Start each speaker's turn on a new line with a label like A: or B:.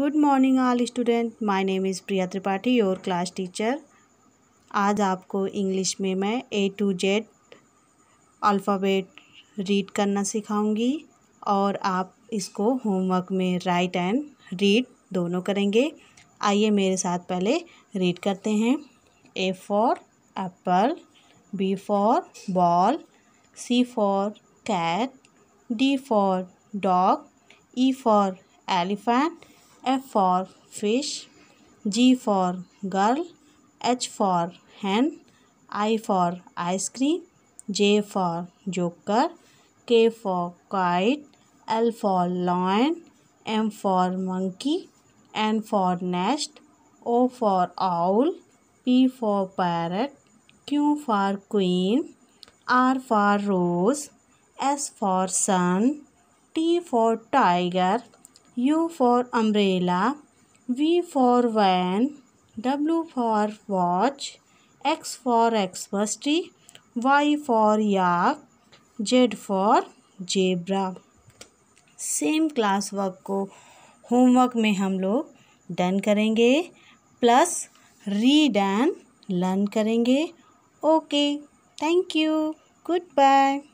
A: Good morning all student my name is Priya Tripathi your class teacher आज आपको English में मैं A to Z alphabet read करना सिखाऊंगी और आप इसको होमवर्क में राइट एंड रीड दोनों करेंगे आइए मेरे साथ पहले रीड करते हैं A for apple B for ball C for cat D for dog E for elephant F for fish, G for girl, H for hen, I for ice cream, J for joker, K for kite, L for lion, M for monkey, N for nest, O for owl, P for parrot, Q for queen, R for rose, S for sun, T for tiger, U for umbrella, V for van, W for watch, X for Xmas tree, Y for yak, Z for zebra. Same class work को homework में हम लोग done करेंगे plus read and learn करेंगे okay thank you good bye